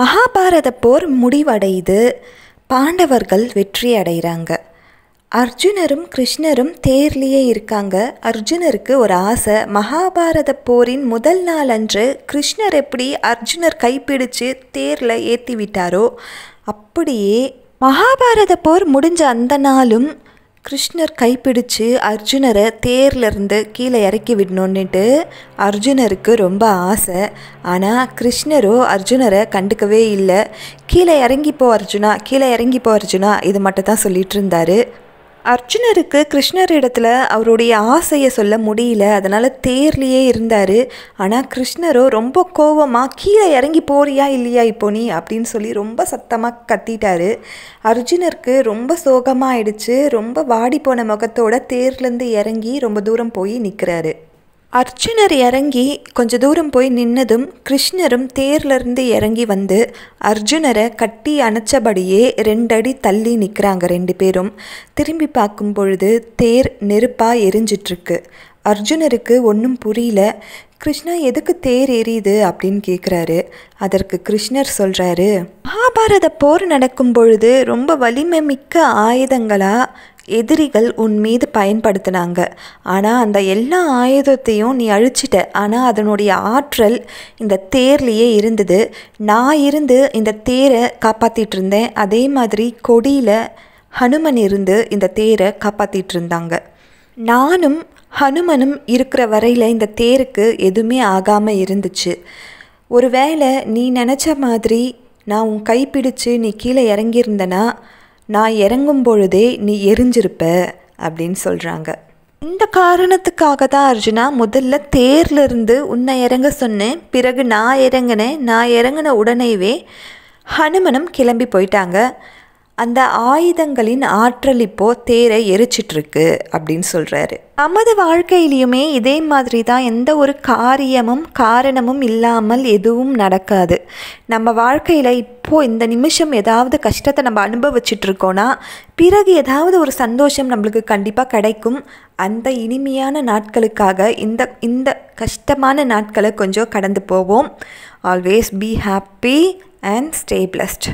மகாபாரத போர் முடிவடைது பாண்டவர்கள் வெற்றி அடைகிறாங்க அர்ஜுனரும் கிருஷ்ணரும் தேர்லேயே இருக்காங்க அர்ஜுனருக்கு ஒரு ஆசை மகாபாரத போரின் முதல் நாள் அன்று கிருஷ்ணர் எப்படி அர்ஜுனர் கைப்பிடிச்சு தேரில் ஏற்றி விட்டாரோ அப்படியே மகாபாரத போர் முடிஞ்ச அந்த நாளும் கிருஷ்ணர் கைப்பிடிச்சு அர்ஜுனரை தேர்லேருந்து கீழே இறக்கி விடணுன்னுட்டு அர்ஜுனருக்கு ரொம்ப ஆசை ஆனால் கிருஷ்ணரோ அர்ஜுனரை கண்டுக்கவே இல்லை கீழே இறங்கிப்போ அர்ஜுனா கீழே இறங்கிப்போ அர்ஜுனா இது மட்டும் தான் சொல்லிகிட்டு இருந்தார் அர்ஜுனருக்கு கிருஷ்ணர் இடத்துல அவருடைய ஆசையை சொல்ல முடியல அதனால் தேர்லேயே இருந்தார் ஆனால் கிருஷ்ணரோ ரொம்ப கோவமாக கீழே இறங்கி போறியா இல்லையா இப்போ நீ அப்படின்னு சொல்லி ரொம்ப சத்தமாக கத்திட்டாரு அர்ஜுனருக்கு ரொம்ப சோகமாக ஆயிடுச்சு ரொம்ப வாடி போன முகத்தோட தேர்லேருந்து இறங்கி ரொம்ப தூரம் போய் நிற்கிறாரு அர்ச்சுனர் இறங்கி கொஞ்ச தூரம் போய் நின்னதும் கிருஷ்ணரும் தேர்லேருந்து இறங்கி வந்து அர்ஜுனரை கட்டி அணைச்சபடியே ரெண்டடி தள்ளி நிற்கிறாங்க ரெண்டு பேரும் திரும்பி பார்க்கும் பொழுது தேர் நெருப்பாக எரிஞ்சிட்ருக்கு அர்ஜுனருக்கு ஒன்றும் புரியல கிருஷ்ணா எதுக்கு தேர் எரியுது அப்படின்னு கேட்குறாரு அதற்கு கிருஷ்ணர் சொல்கிறாரு மகாபாரத போர் நடக்கும் பொழுது ரொம்ப வலிமை மிக்க ஆயுதங்களாக எதிரிகள் உன் மீது பயன்படுத்தினாங்க ஆனால் அந்த எல்லா ஆயுதத்தையும் நீ அழிச்சிட்ட ஆனால் அதனுடைய ஆற்றல் இந்த தேர்லேயே இருந்தது நான் இருந்து இந்த தேரை காப்பாற்றிட்டு இருந்தேன் அதே மாதிரி கொடியில் ஹனுமன் இருந்து இந்த தேரை காப்பாற்றிட்டு இருந்தாங்க நானும் ஹனுமனும் இருக்கிற வரையில் இந்த தேருக்கு எதுவுமே ஆகாமல் இருந்துச்சு ஒருவேளை நீ நினச்ச மாதிரி நான் உன் கைப்பிடிச்சு நீ கீழே இறங்கியிருந்தனா நான் இறங்கும் பொழுதே நீ எரிஞ்சிருப்ப அப்படின்னு சொல்கிறாங்க இந்த காரணத்துக்காக தான் அர்ஜுனா முதல்ல தேர்லேருந்து உன்னை இறங்க சொன்னேன் பிறகு நான் இறங்கினேன் நான் இறங்கின உடனேவே ஹனுமனும் கிளம்பி போயிட்டாங்க அந்த ஆயுதங்களின் ஆற்றல் இப்போ தேரை எரிச்சிட்ருக்கு அப்படின்னு சொல்கிறாரு நமது வாழ்க்கையிலையுமே இதே மாதிரி தான் எந்த ஒரு காரியமும் காரணமும் இல்லாமல் எதுவும் நடக்காது நம்ம வாழ்க்கையில் இப்போது இந்த நிமிஷம் ஏதாவது கஷ்டத்தை நம்ம அனுபவிச்சிட்ருக்கோன்னா பிறகு ஏதாவது ஒரு சந்தோஷம் நம்மளுக்கு கண்டிப்பாக கிடைக்கும் அந்த இனிமையான நாட்களுக்காக இந்த இந்த கஷ்டமான நாட்களை கொஞ்சம் கடந்து போவோம் always be happy and stay blessed